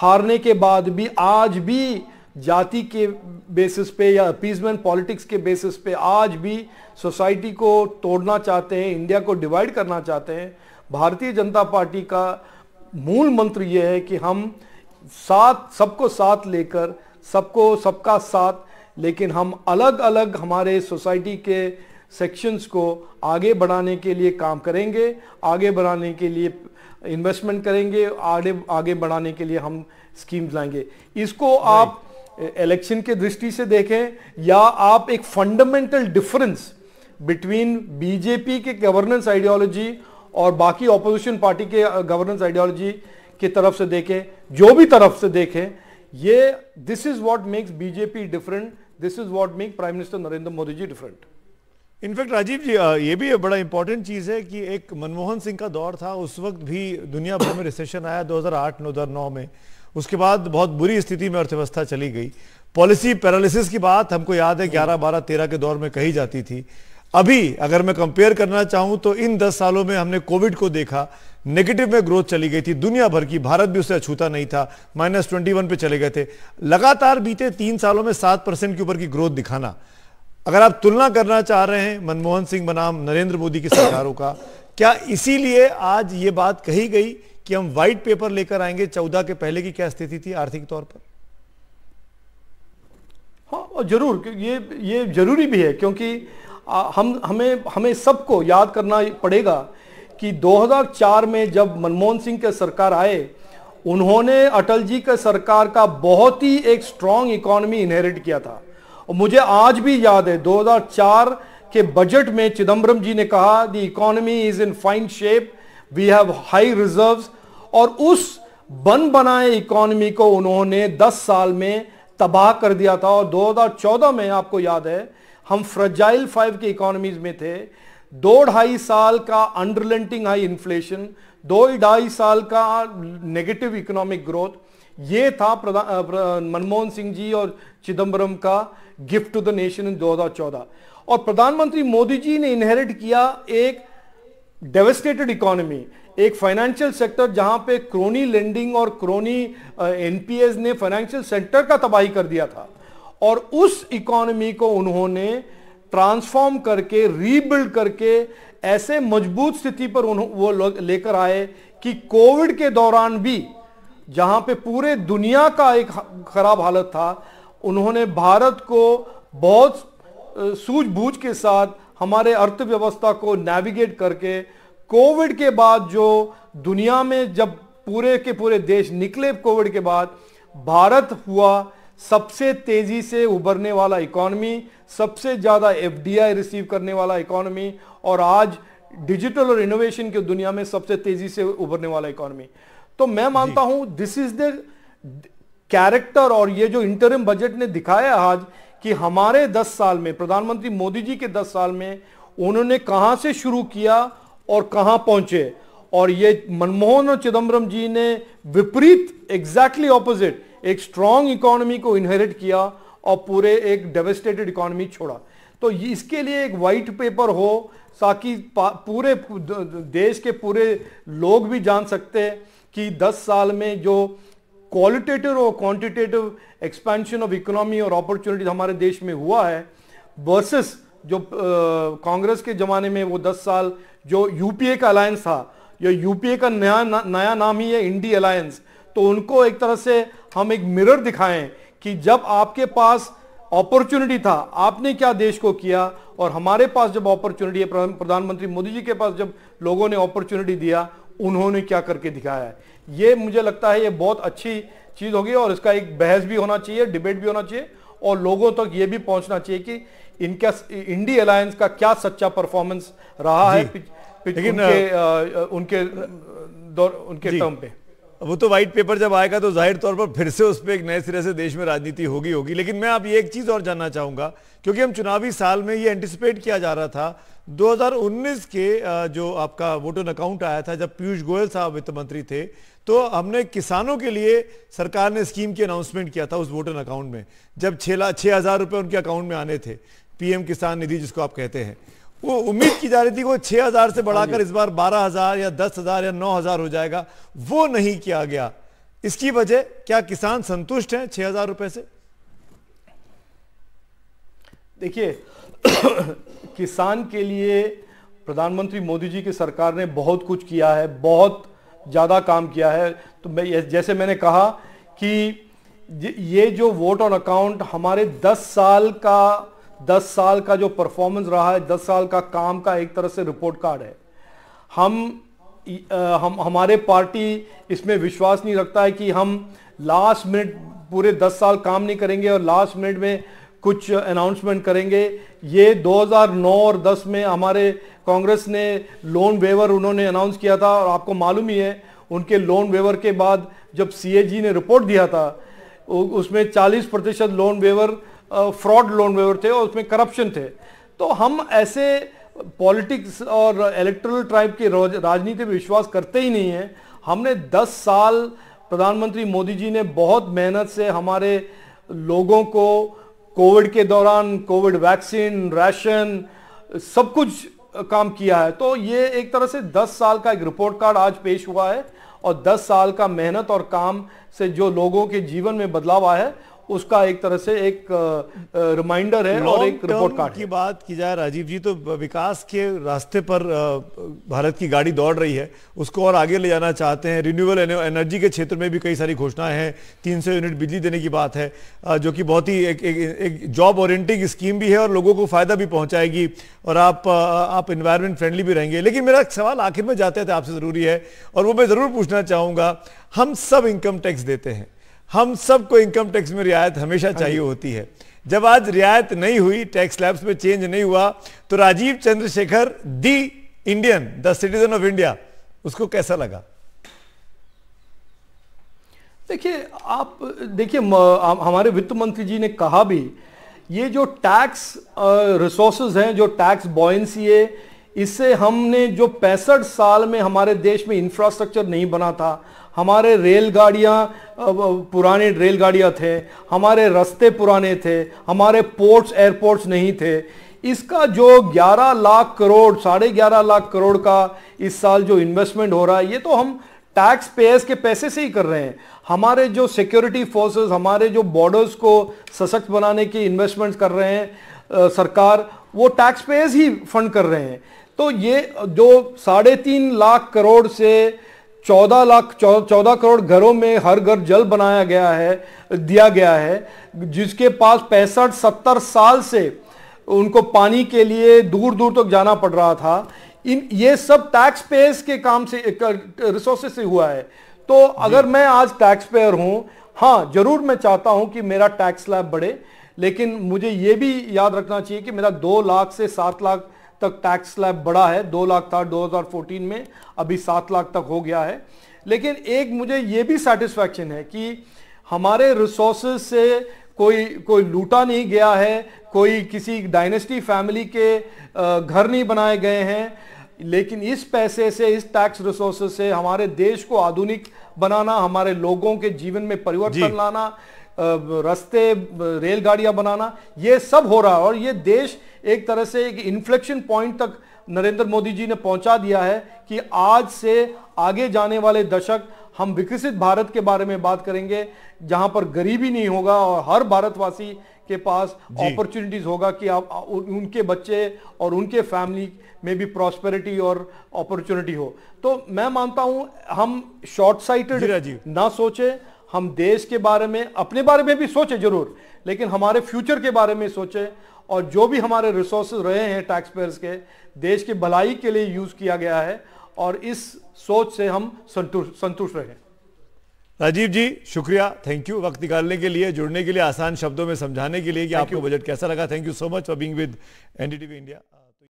हारने के बाद भी आज भी जाति के बेसिस पे या अपीजमेंट पॉलिटिक्स के बेसिस पे आज भी सोसाइटी को तोड़ना चाहते हैं इंडिया को डिवाइड करना चाहते हैं भारतीय जनता पार्टी का मूल मंत्र यह है कि हम साथ सबको साथ लेकर सबको सबका साथ लेकिन हम अलग अलग हमारे सोसाइटी के सेक्शंस को आगे बढ़ाने के लिए काम करेंगे आगे बढ़ाने के लिए इन्वेस्टमेंट करेंगे आगे आगे बढ़ाने के लिए हम स्कीम्स लाएंगे इसको आप इलेक्शन के दृष्टि से देखें या आप एक फंडामेंटल डिफरेंस बिटवीन बीजेपी के गवर्नेंस आइडियोलॉजी और बाकी ऑपोजिशन पार्टी के गवर्नेंस आइडियोलॉजी की तरफ से देखें जो भी तरफ से देखें ये this is what makes BJP different this is what make prime minister Narendra Modi ji different in fact Rajiv ji ये भी बड़ा इंपॉर्टेंट चीज़ है कि एक मनमोहन सिंह का दौर था उस वक्त भी दुनिया भर में रिसेशन आया 2008 नौ नौ में उसके बाद बहुत बुरी स्थिति में अर्थव्यवस्था चली गई पॉलिसी पैरालिसिस की बात हमको याद है 11 12 13 के दौर में कही जाती थी अभी अगर मैं कंपेयर करना चाहूं तो इन दस सालों में हमने कोविड को देखा नेगेटिव में ग्रोथ चली गई थी दुनिया भर की भारत भी उससे अछूता नहीं था माइनस ट्वेंटी पे चले गए थे लगातार बीते तीन सालों में सात परसेंट के ऊपर की ग्रोथ दिखाना अगर आप तुलना करना चाह रहे हैं मनमोहन सिंह बनाम नरेंद्र मोदी की सरकारों का क्या इसीलिए आज ये बात कही गई कि हम व्हाइट पेपर लेकर आएंगे चौदह के पहले की क्या स्थिति थी आर्थिक तौर पर हाँ जरूर ये ये जरूरी भी है क्योंकि हम हमें हमें सबको याद करना पड़ेगा कि 2004 में जब मनमोहन सिंह के सरकार आए उन्होंने अटल जी के सरकार का बहुत ही एक स्ट्रांग इकोनॉमी इनहेरिट किया था और मुझे आज भी याद है 2004 के बजट में चिदम्बरम जी ने कहा the economy is in fine shape we have high reserves और उस बन बनाए इकोनॉमी को उन्होंने 10 साल में तबाह कर दिया था और 2014 में आपको याद है हम फ्रजाइल फाइव की इकोनॉमीज में थे दो ढाई साल का अंडरलेंटिंग हाई इन्फ्लेशन दो ढाई साल का नेगेटिव इकोनॉमिक ग्रोथ ये था मनमोहन सिंह जी और चिदंबरम का gift to the nation in 2014 और प्रधानमंत्री मोदी जी ने इनहेरिट किया एक डेवेस्टेटेड इकोनॉमी एक फाइनेंशियल सेक्टर जहां पे क्रोनी लेंडिंग और क्रोनी एनपीएस ने फाइनेंशियल सेक्टर का तबाही कर दिया था और उस इकोनॉमी को उन्होंने ट्रांसफॉर्म करके रीबिल्ड करके ऐसे मजबूत स्थिति पर वो लेकर आए कि कोविड के दौरान भी जहां पे पूरे दुनिया का एक खराब हालत था उन्होंने भारत को बहुत सूझबूझ के साथ हमारे अर्थव्यवस्था को नेविगेट करके कोविड के बाद जो दुनिया में जब पूरे के पूरे देश निकले कोविड के बाद भारत हुआ सबसे तेजी से उभरने वाला इकोनॉमी सबसे ज़्यादा एफडीआई रिसीव करने वाला इकोनॉमी और आज डिजिटल और इनोवेशन की दुनिया में सबसे तेजी से उभरने वाला इकोनॉमी तो मैं मानता हूं दिस इज द कैरेक्टर और ये जो इंटरिम बजट ने दिखाया आज कि हमारे 10 साल में प्रधानमंत्री मोदी जी के 10 साल में उन्होंने कहां से शुरू किया और कहां पहुंचे और ये मनमोहन और चिदम्बरम जी ने विपरीत एग्जैक्टली ऑपोजिट एक स्ट्रांग इकोनॉमी को इनहेरिट किया और पूरे एक डेवेस्टेटेड इकोनॉमी छोड़ा तो इसके लिए एक वाइट पेपर हो ताकि पूरे देश के पूरे लोग भी जान सकते कि 10 साल में जो क्वालिटेटिव और क्वांटिटेटिव एक्सपेंशन ऑफ इकोनॉमी और अपॉर्चुनिटीज हमारे देश में हुआ है वर्सेस जो कांग्रेस के ज़माने में वो दस साल जो यूपीए का अलायंस था या यूपीए का नया ना, नया नाम ही है इंडी अलायंस तो उनको एक तरह से हम एक मिरर दिखाएं कि जब आपके पास अपॉर्चुनिटी था आपने क्या देश को किया और हमारे पास जब अपॉर्चुनिटी है प्रधानमंत्री मोदी जी के पास जब लोगों ने अपॉर्चुनिटी दिया उन्होंने क्या करके दिखाया है ये मुझे लगता है ये बहुत अच्छी चीज़ होगी और इसका एक बहस भी होना चाहिए डिबेट भी होना चाहिए और लोगों तक ये भी पहुंचना चाहिए कि इनका इंडी अलायंस का क्या सच्चा परफॉर्मेंस रहा है पिछ, पिछ, लेकिन उनके, आ, उनके दौर उनके टर्म पे वो तो व्हाइट पेपर जब आएगा तो जाहिर तौर पर फिर से उस पर एक नए सिरे से देश में राजनीति होगी होगी लेकिन मैं आप ये एक चीज़ और जानना चाहूंगा क्योंकि हम चुनावी साल में ये एंटिसिपेट किया जा रहा था 2019 के जो आपका वोट ऑन अकाउंट आया था जब पीयूष गोयल साहब वित्त मंत्री थे तो हमने किसानों के लिए सरकार ने स्कीम की अनाउंसमेंट किया था उस वोट ऑन अकाउंट में जब छह लाख छह हज़ार रुपए उनके अकाउंट में आने थे पीएम किसान निधि जिसको आप कहते हैं वो उम्मीद की जा रही थी वो 6000 से बढ़ाकर इस बार 12000 या 10000 या 9000 हो जाएगा वो नहीं किया गया इसकी वजह क्या किसान संतुष्ट हैं 6000 रुपए से देखिए किसान के लिए प्रधानमंत्री मोदी जी की सरकार ने बहुत कुछ किया है बहुत ज़्यादा काम किया है तो मैं जैसे मैंने कहा कि ये जो वोट ऑन अकाउंट हमारे दस साल का दस साल का जो परफॉर्मेंस रहा है दस साल का काम का एक तरह से रिपोर्ट कार्ड है हम हम हमारे पार्टी इसमें विश्वास नहीं रखता है कि हम लास्ट मिनट पूरे दस साल काम नहीं करेंगे और लास्ट मिनट में कुछ अनाउंसमेंट करेंगे ये 2009 और 10 में हमारे कांग्रेस ने लोन वेवर उन्होंने अनाउंस किया था और आपको मालूम ही है उनके लोन वेवर के बाद जब सीएजी ने रिपोर्ट दिया था उसमें 40 प्रतिशत loan waiver fraud loan waiver थे और उसमें करप्शन थे तो हम ऐसे पॉलिटिक्स और इलेक्ट्रल ट्राइब के राजनीति में विश्वास करते ही नहीं हैं हमने 10 साल प्रधानमंत्री मोदी जी ने बहुत मेहनत से हमारे लोगों को कोविड के दौरान कोविड वैक्सीन राशन सब कुछ काम किया है तो ये एक तरह से 10 साल का एक रिपोर्ट कार्ड आज पेश हुआ है और 10 साल का मेहनत और काम से जो लोगों के जीवन में बदलाव आया है उसका एक तरह से एक रिमाइंडर है और एक रिपोर्ट कार्ड की बात की जाए राजीव जी तो विकास के रास्ते पर भारत की गाड़ी दौड़ रही है उसको और आगे ले जाना चाहते हैं रिन्यूएबल एनर्जी के क्षेत्र में भी कई सारी घोषणाएं हैं सौ यूनिट बिजली देने की बात है जो कि बहुत ही एक, एक, एक जॉब ओरिएंटिंग स्कीम भी है और लोगों को फायदा भी पहुंचाएगी और आप आप इन्वायरमेंट फ्रेंडली भी रहेंगे लेकिन मेरा सवाल आखिर में जाते थे आपसे ज़रूरी है और वो मैं ज़रूर पूछना चाहूंगा हम सब इनकम टैक्स देते हैं हम सबको इनकम टैक्स में रियायत हमेशा हाँ चाहिए होती है जब आज रियायत नहीं हुई टैक्स लैब्स में चेंज नहीं हुआ तो Rajiv Chandrasekhar the Indian the citizen of India उसको कैसा लगा देखिए आप देखिए हमारे वित्त मंत्री जी ने कहा भी ये जो टैक्स रिसोर्सेज हैं जो टैक्स बॉयसी है इससे हमने जो पैंसठ साल में हमारे देश में इंफ्रास्ट्रक्चर नहीं बना था हमारे रेलगाड़ियाँ पुराने रेलगाड़ियाँ थे हमारे रास्ते पुराने थे हमारे पोर्ट्स एयरपोर्ट्स नहीं थे इसका जो 11 लाख करोड़ साढ़े ग्यारह लाख करोड़ का इस साल जो इन्वेस्टमेंट हो रहा है ये तो हम टैक्स पेयर्स के पैसे से ही कर रहे हैं हमारे जो सिक्योरिटी फोर्सेस हमारे जो बॉर्डर्स को सशक्त बनाने की इन्वेस्टमेंट कर रहे हैं आ, सरकार वो टैक्स पेयर्स ही फंड कर रहे हैं तो ये जो साढ़े तीन लाख करोड़ से चौदह लाख चौदह करोड़ घरों में हर घर जल बनाया गया है दिया गया है जिसके पास पैंसठ सत्तर साल से उनको पानी के लिए दूर दूर तक तो जाना पड़ रहा था इन ये सब टैक्स पेयर्स के काम से रिसोर्सेस से हुआ है तो अगर मैं आज टैक्स पेयर हूं हाँ जरूर मैं चाहता हूं कि मेरा टैक्स लैब बढ़े लेकिन मुझे ये भी याद रखना चाहिए कि मेरा दो लाख से सात लाख तक टैक्स स्लैब बढ़ा है दो लाख था 2014 में अभी सात लाख तक हो गया है लेकिन एक मुझे ये भी सेटिस्फैक्शन है कि हमारे रिसोर्स से कोई कोई लूटा नहीं गया है कोई किसी डायनेस्टी फैमिली के घर नहीं बनाए गए हैं लेकिन इस पैसे से इस टैक्स रिसोर्स से हमारे देश को आधुनिक बनाना हमारे लोगों के जीवन में परिवर्तन लाना रस्ते रेलगाड़ियां बनाना ये सब हो रहा है और ये देश एक तरह से एक इन्फ्लेक्शन पॉइंट तक नरेंद्र मोदी जी ने पहुंचा दिया है कि आज से आगे जाने वाले दशक हम विकसित भारत के बारे में बात करेंगे जहां पर गरीबी नहीं होगा और हर भारतवासी के पास अपॉर्चुनिटीज होगा कि आप उनके बच्चे और उनके फैमिली में भी प्रॉस्पेरिटी और अपॉर्चुनिटी हो तो मैं मानता हूं हम शॉर्ट साइटेड ना सोचे हम देश के बारे में अपने बारे में भी सोचे जरूर लेकिन हमारे फ्यूचर के बारे में सोचे और जो भी हमारे रिसोर्सेज रहे हैं टैक्स पेयर्स के देश के भलाई के लिए यूज किया गया है और इस सोच से हम संतुष्ट संतुष्ट रहे राजीव जी शुक्रिया थैंक यू वक्त निकालने के लिए जुड़ने के लिए आसान शब्दों में समझाने के लिए कि आपको बजट कैसा लगा thank you so much for being with NDTV India